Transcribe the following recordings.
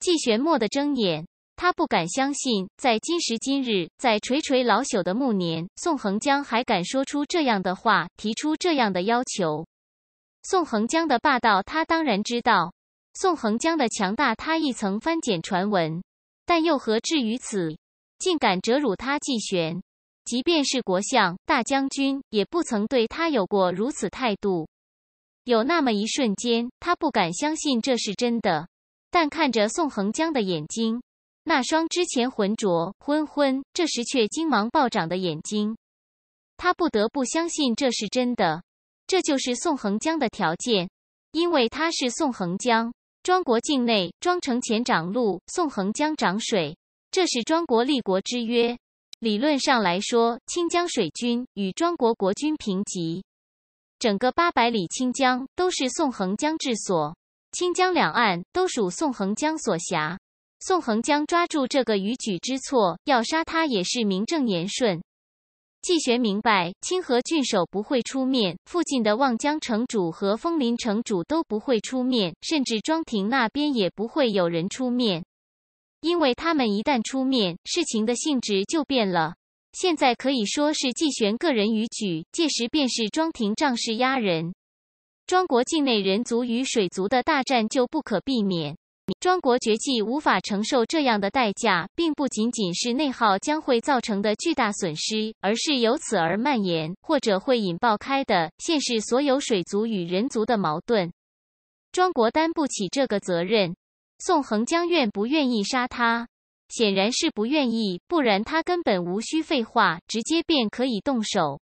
季玄蓦地睁眼，他不敢相信，在今时今日，在垂垂老朽的暮年，宋恒江还敢说出这样的话，提出这样的要求。宋恒江的霸道，他当然知道；宋恒江的强大，他亦曾翻检传闻。但又何至于此，竟敢折辱他季玄？即便是国相、大将军，也不曾对他有过如此态度。有那么一瞬间，他不敢相信这是真的。但看着宋恒江的眼睛，那双之前浑浊昏昏，这时却精芒暴涨的眼睛，他不得不相信这是真的。这就是宋恒江的条件，因为他是宋恒江。庄国境内，庄城前长陆，宋恒江涨水，这是庄国立国之约。理论上来说，清江水军与庄国国军平级，整个八百里清江都是宋恒江治所。清江两岸都属宋恒江所辖，宋恒江抓住这个逾矩之错，要杀他也是名正言顺。季玄明白，清河郡守不会出面，附近的望江城主和枫林城主都不会出面，甚至庄庭那边也不会有人出面，因为他们一旦出面，事情的性质就变了。现在可以说是季玄个人逾矩，届时便是庄庭仗势压人。庄国境内人族与水族的大战就不可避免。庄国绝技无法承受这样的代价，并不仅仅是内耗将会造成的巨大损失，而是由此而蔓延，或者会引爆开的现实所有水族与人族的矛盾。庄国担不起这个责任。宋恒江愿不愿意杀他，显然是不愿意，不然他根本无需废话，直接便可以动手。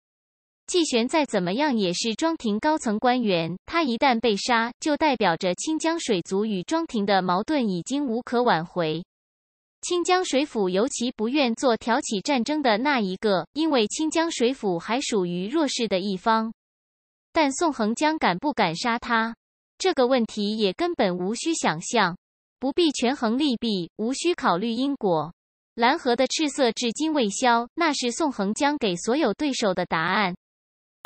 季玄再怎么样也是庄廷高层官员，他一旦被杀，就代表着清江水族与庄廷的矛盾已经无可挽回。清江水府尤其不愿做挑起战争的那一个，因为清江水府还属于弱势的一方。但宋恒江敢不敢杀他，这个问题也根本无需想象，不必权衡利弊，无需考虑因果。蓝河的赤色至今未消，那是宋恒江给所有对手的答案。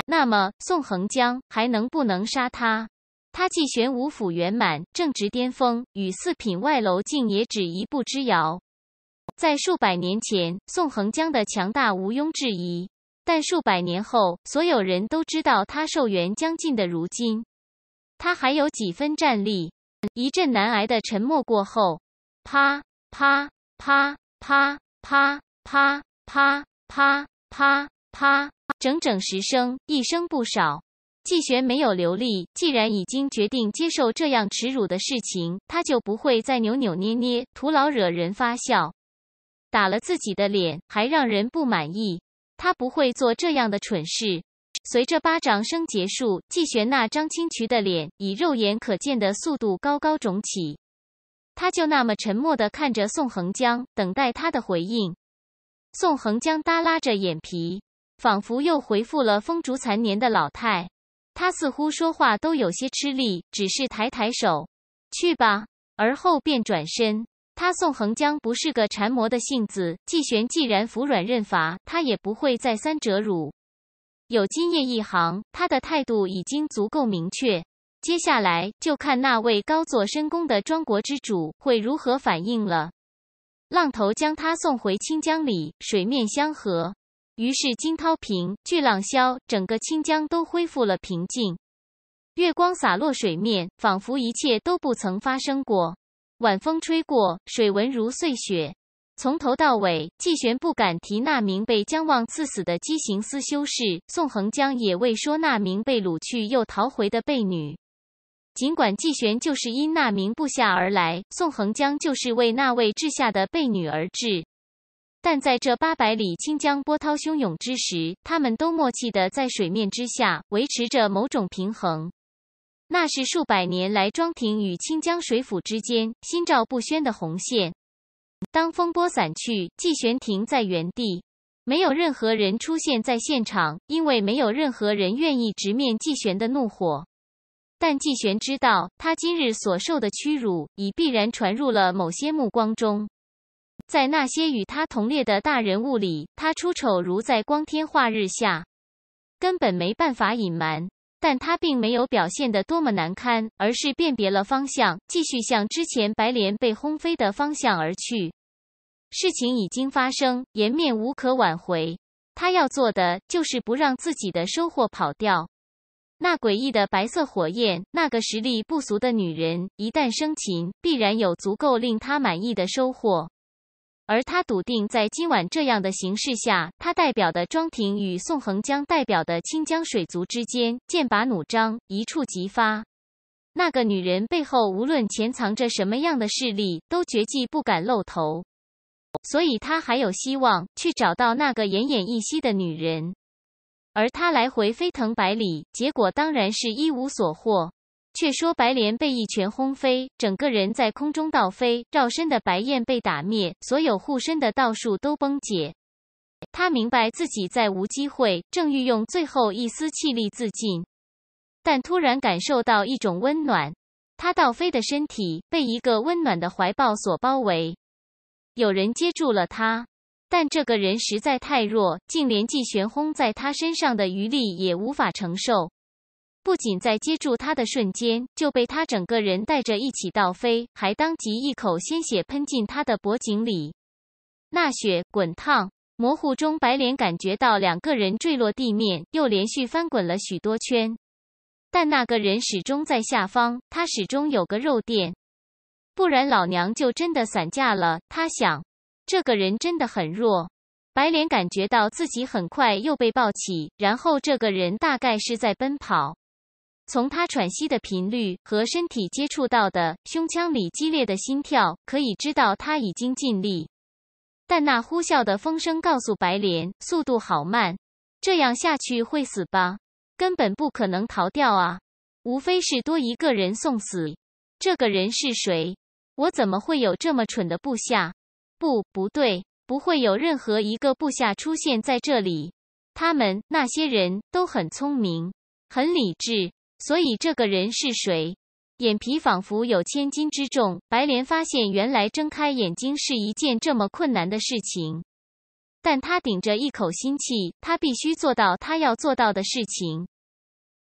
那么，宋恒江还能不能杀他？他既玄武府圆满，正值巅峰，与四品外楼竟也只一步之遥。在数百年前，宋恒江的强大毋庸置疑；但数百年后，所有人都知道他寿元将尽的。如今，他还有几分战力？一阵难挨的沉默过后，啪啪啪啪啪啪啪啪啪啪。整整十声，一声不少。季玄没有留力，既然已经决定接受这样耻辱的事情，他就不会再扭扭捏捏，徒劳惹人发笑。打了自己的脸，还让人不满意，他不会做这样的蠢事。随着巴掌声结束，季玄那张清渠的脸以肉眼可见的速度高高肿起。他就那么沉默的看着宋恒江，等待他的回应。宋恒江耷拉着眼皮。仿佛又回复了风烛残年的老太，她似乎说话都有些吃力，只是抬抬手，去吧。而后便转身。他宋恒江不是个缠磨的性子，季玄既然服软认罚，他也不会再三折辱。有今夜一行，他的态度已经足够明确，接下来就看那位高坐深宫的庄国之主会如何反应了。浪头将他送回清江里，水面相合。于是惊涛平，巨浪消，整个清江都恢复了平静。月光洒落水面，仿佛一切都不曾发生过。晚风吹过，水纹如碎雪。从头到尾，季玄不敢提那名被江望刺死的畸形司修士宋恒江，也未说那名被掳去又逃回的婢女。尽管季玄就是因那名部下而来，宋恒江就是为那位治下的婢女而治。但在这八百里清江波涛汹涌之时，他们都默契的在水面之下维持着某种平衡，那是数百年来庄庭与清江水府之间心照不宣的红线。当风波散去，季玄停在原地，没有任何人出现在现场，因为没有任何人愿意直面季玄的怒火。但季玄知道，他今日所受的屈辱已必然传入了某些目光中。在那些与他同列的大人物里，他出丑如在光天化日下，根本没办法隐瞒。但他并没有表现得多么难堪，而是辨别了方向，继续向之前白莲被轰飞的方向而去。事情已经发生，颜面无可挽回。他要做的就是不让自己的收获跑掉。那诡异的白色火焰，那个实力不俗的女人，一旦生擒，必然有足够令他满意的收获。而他笃定，在今晚这样的形势下，他代表的庄庭与宋恒江代表的清江水族之间剑拔弩张，一触即发。那个女人背后无论潜藏着什么样的势力，都绝技不敢露头，所以他还有希望去找到那个奄奄一息的女人。而他来回飞腾百里，结果当然是一无所获。却说，白莲被一拳轰飞，整个人在空中倒飞。绕身的白燕被打灭，所有护身的道术都崩解。他明白自己再无机会，正欲用最后一丝气力自尽，但突然感受到一种温暖，他倒飞的身体被一个温暖的怀抱所包围。有人接住了他，但这个人实在太弱，竟连继玄轰在他身上的余力也无法承受。不仅在接住他的瞬间就被他整个人带着一起倒飞，还当即一口鲜血喷进他的脖颈里。那血滚烫，模糊中白莲感觉到两个人坠落地面，又连续翻滚了许多圈。但那个人始终在下方，他始终有个肉垫，不然老娘就真的散架了。他想，这个人真的很弱。白莲感觉到自己很快又被抱起，然后这个人大概是在奔跑。从他喘息的频率和身体接触到的胸腔里激烈的心跳，可以知道他已经尽力。但那呼啸的风声告诉白莲，速度好慢，这样下去会死吧？根本不可能逃掉啊！无非是多一个人送死。这个人是谁？我怎么会有这么蠢的部下？不，不对，不会有任何一个部下出现在这里。他们那些人都很聪明，很理智。所以这个人是谁？眼皮仿佛有千斤之重。白莲发现，原来睁开眼睛是一件这么困难的事情。但他顶着一口心气，他必须做到他要做到的事情。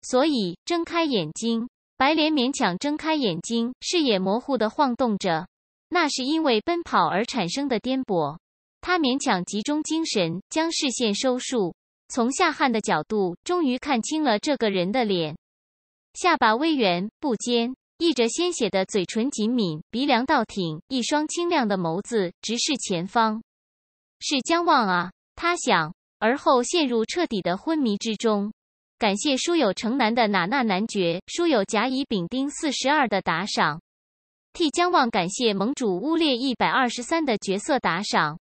所以睁开眼睛，白莲勉强睁开眼睛，视野模糊的晃动着，那是因为奔跑而产生的颠簸。他勉强集中精神，将视线收束，从下汉的角度，终于看清了这个人的脸。下巴微圆不尖，溢着鲜血的嘴唇紧抿，鼻梁倒挺，一双清亮的眸子直视前方。是江望啊，他想，而后陷入彻底的昏迷之中。感谢书友城南的哪那男爵，书友甲乙丙丁四十二的打赏，替江望感谢盟主乌烈一百二十三的角色打赏。